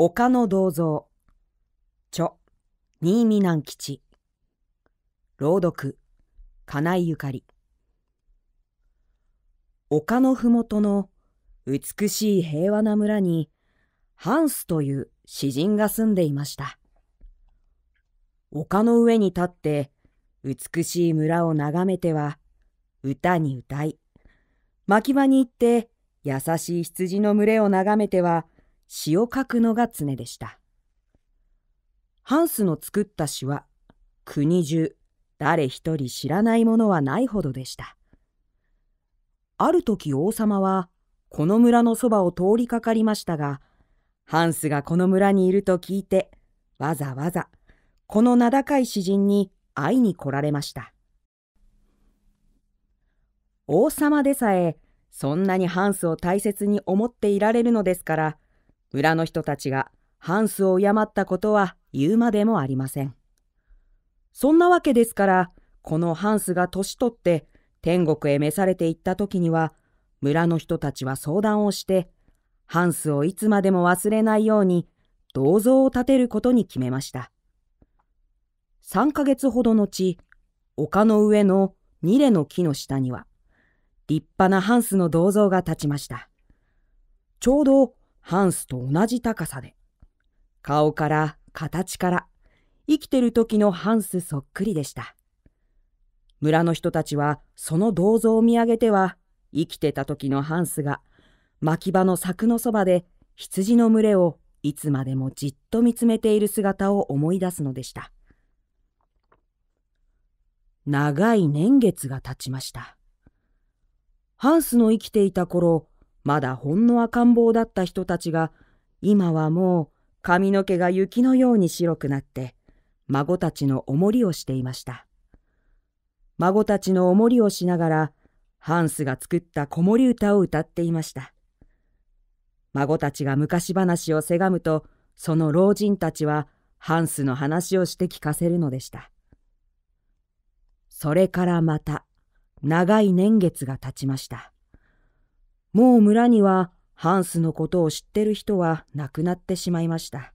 丘の銅像著新見南吉朗読金井ゆかり丘のふもとの美しい平和な村にハンスという詩人が住んでいました丘の上に立って美しい村を眺めては歌に歌い牧場に行って優しい羊の群れを眺めては詩を書くのが常でした。ハンスの作った詩は国中誰一人知らないものはないほどでした。ある時王様はこの村のそばを通りかかりましたが、ハンスがこの村にいると聞いて、わざわざこの名高い詩人に会いに来られました。王様でさえそんなにハンスを大切に思っていられるのですから、村の人たちがハンスを敬ったことは言うまでもありません。そんなわけですから、このハンスが年取って天国へ召されていった時には、村の人たちは相談をして、ハンスをいつまでも忘れないように銅像を建てることに決めました。3ヶ月ほど後、丘の上のニレの木の下には、立派なハンスの銅像が建ちました。ちょうどハンスと同じ高さで、顔から形から生きてる時のハンスそっくりでした。村の人たちはその銅像を見上げては生きてた時のハンスが牧場の柵のそばで羊の群れをいつまでもじっと見つめている姿を思い出すのでした。長い年月が経ちました。ハンスの生きていた頃、まだほんの赤ん坊だった人たちが、今はもう髪の毛が雪のように白くなって、孫たちのおもりをしていました。孫たちのおもりをしながら、ハンスが作った子守歌を歌っていました。孫たちが昔話をせがむと、その老人たちはハンスの話をして聞かせるのでした。それからまた長い年月が経ちました。もう村にはハンスのことを知ってる人は亡くなってしまいました。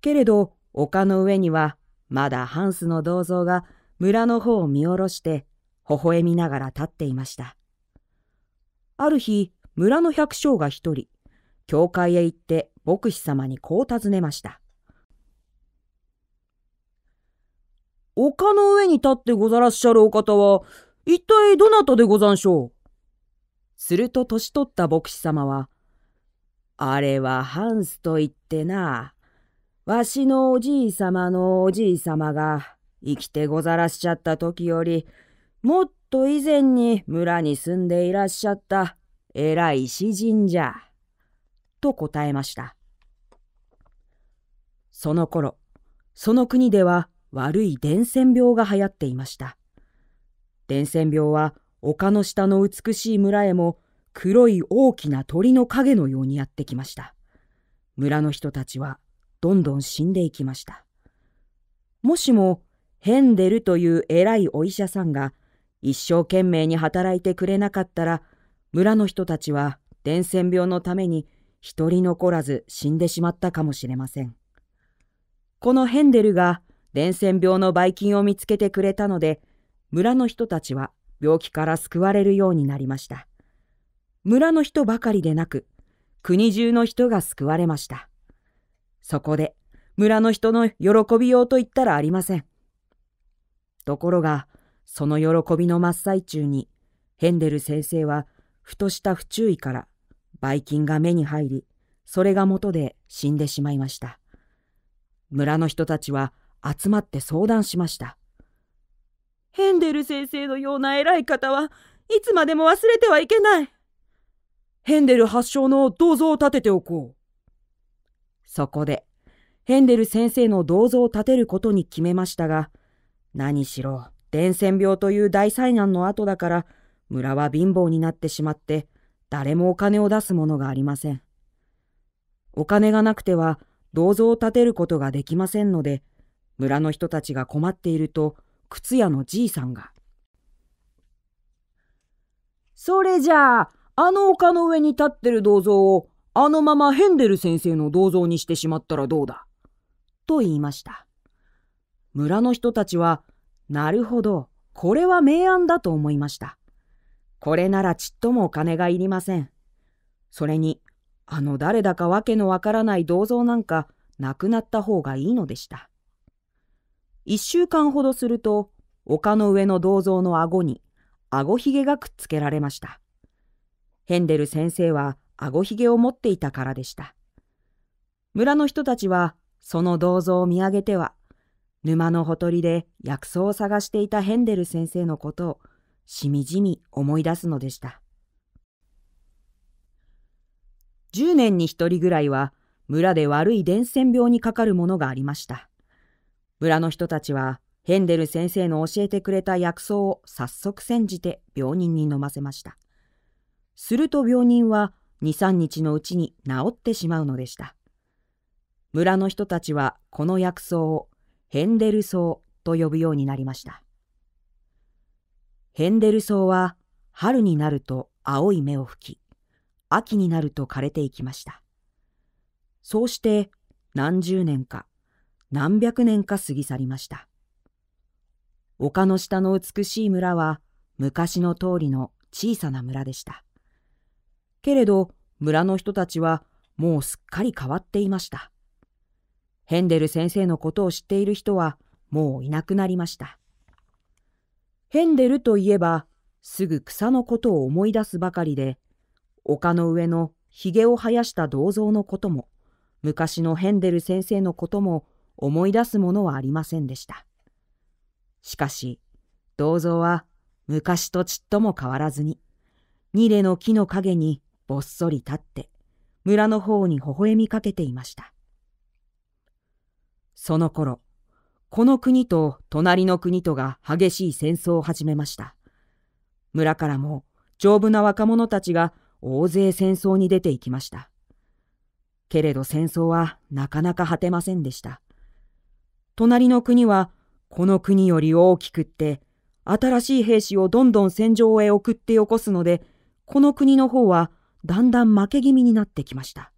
けれど丘の上にはまだハンスの銅像が村の方を見下ろして微笑みながら立っていました。ある日村の百姓が一人教会へ行って牧師様にこう尋ねました。丘の上に立ってござらっしゃるお方は一体どなたでござんしょうすると年取った牧師様は、あれはハンスといってな、わしのおじい様のおじい様が生きてござらしちゃった時より、もっと以前に村に住んでいらっしゃった偉い詩人じゃ。と答えました。その頃、その国では悪い伝染病が流行っていました。伝染病は丘の下の美しい村へも黒い大きな鳥の影のようにやってきました。村の人たちはどんどん死んでいきました。もしもヘンデルという偉いお医者さんが一生懸命に働いてくれなかったら村の人たちは伝染病のために一人残らず死んでしまったかもしれません。このヘンデルが伝染病のばい菌を見つけてくれたので村の人たちは病気から救われるようになりました。村の人ばかりでなく、国中の人が救われました。そこで、村の人の喜びようと言ったらありません。ところが、その喜びの真っ最中に、ヘンデル先生は、ふとした不注意から、ばい菌が目に入り、それが元で死んでしまいました。村の人たちは集まって相談しました。ヘンデル先生のような偉い方はいつまでも忘れてはいけない。ヘンデル発祥の銅像を建てておこう。そこで、ヘンデル先生の銅像を建てることに決めましたが、何しろ伝染病という大災難の後だから村は貧乏になってしまって誰もお金を出すものがありません。お金がなくては銅像を建てることができませんので村の人たちが困っていると靴屋のじいさんが。それじゃあ、あの丘の上に立ってる銅像を、あのままヘンデル先生の銅像にしてしまったらどうだと言いました。村の人たちは、なるほど、これは明暗だと思いました。これならちっともお金がいりません。それに、あの誰だかわけのわからない銅像なんか、なくなった方がいいのでした。1週間ほどすると丘の上の銅像の顎に顎ひげがくっつけられました。ヘンデル先生は顎ひげを持っていたからでした。村の人たちはその銅像を見上げては沼のほとりで薬草を探していたヘンデル先生のことをしみじみ思い出すのでした。10年に1人ぐらいは村で悪い伝染病にかかるものがありました。村の人たちはヘンデル先生の教えてくれた薬草を早速煎じて病人に飲ませました。すると病人は23日のうちに治ってしまうのでした。村の人たちはこの薬草をヘンデル草と呼ぶようになりました。ヘンデル草は春になると青い芽を吹き、秋になると枯れていきました。そうして何十年か何百年か過ぎ去りました。丘の下の美しい村は昔の通りの小さな村でした。けれど村の人たちはもうすっかり変わっていました。ヘンデル先生のことを知っている人はもういなくなりました。ヘンデルといえばすぐ草のことを思い出すばかりで、丘の上のひげを生やした銅像のことも、昔のヘンデル先生のことも思い出すものはありませんでした。しかし、銅像は昔とちっとも変わらずに、ニレの木の陰にぼっそり立って、村の方に微笑みかけていました。その頃、この国と隣の国とが激しい戦争を始めました。村からも丈夫な若者たちが大勢戦争に出ていきました。けれど戦争はなかなか果てませんでした。隣の国は、この国より大きくって、新しい兵士をどんどん戦場へ送ってよこすので、この国の方はだんだん負け気味になってきました。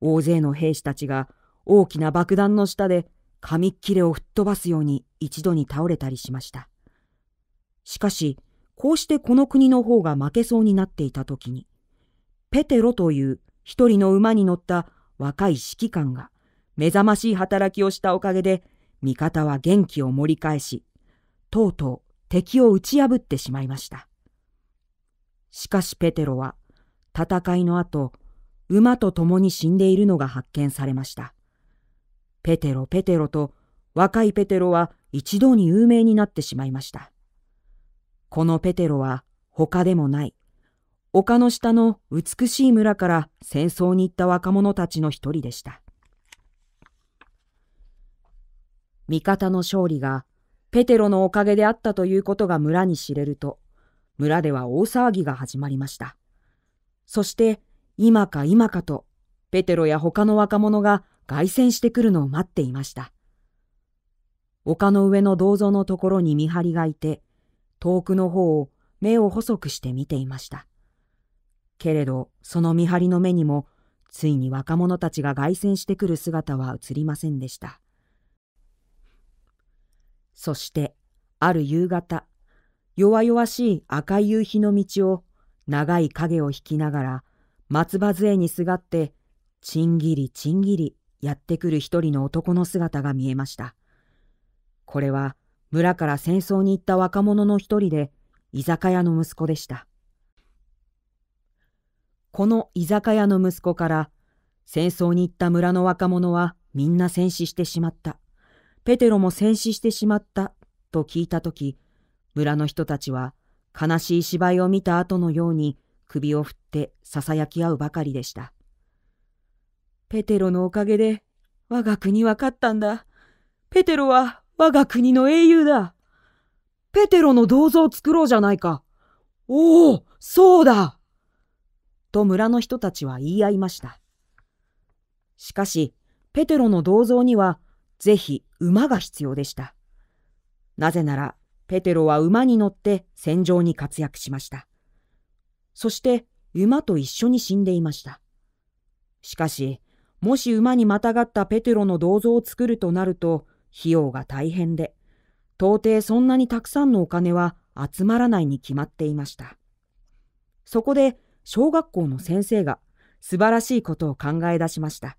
大勢の兵士たちが大きな爆弾の下で紙切れを吹っ飛ばすように一度に倒れたりしました。しかし、こうしてこの国の方が負けそうになっていた時に、ペテロという一人の馬に乗った若い指揮官が、目覚ましい働きをしたおかげで、味方は元気を盛り返し、とうとう敵を打ち破ってしまいました。しかしペテロは、戦いの後、馬と共に死んでいるのが発見されました。ペテロペテロと若いペテロは一度に有名になってしまいました。このペテロは他でもない、丘の下の美しい村から戦争に行った若者たちの一人でした。味方の勝利がペテロのおかげであったということが村に知れると、村では大騒ぎが始まりました。そして、今か今かと、ペテロや他の若者が凱旋してくるのを待っていました。丘の上の銅像のところに見張りがいて、遠くの方を目を細くして見ていました。けれど、その見張りの目にも、ついに若者たちが凱旋してくる姿は映りませんでした。そして、ある夕方、弱々しい赤い夕日の道を長い影を引きながら松葉杖にすがってちんぎりちんぎりやってくる一人の男の姿が見えました。これは村から戦争に行った若者の一人で居酒屋の息子でした。この居酒屋の息子から戦争に行った村の若者はみんな戦死してしまったペテロも戦死してしまったと聞いたとき、村の人たちは悲しい芝居を見た後のように首を振って囁き合うばかりでした。ペテロのおかげで我が国は勝ったんだ。ペテロは我が国の英雄だ。ペテロの銅像を作ろうじゃないか。おお、そうだと村の人たちは言い合いました。しかし、ペテロの銅像にはぜひ馬が必要でした。なぜなら、ペテロは馬に乗って戦場に活躍しました。そして馬と一緒に死んでいました。しかし、もし馬にまたがったペテロの銅像を作るとなると、費用が大変で、到底そんなにたくさんのお金は集まらないに決まっていました。そこで、小学校の先生が素晴らしいことを考え出しました。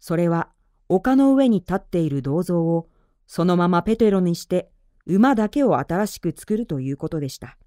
それは丘の上に立っている銅像をそのままペテロにして馬だけを新しく作るということでした。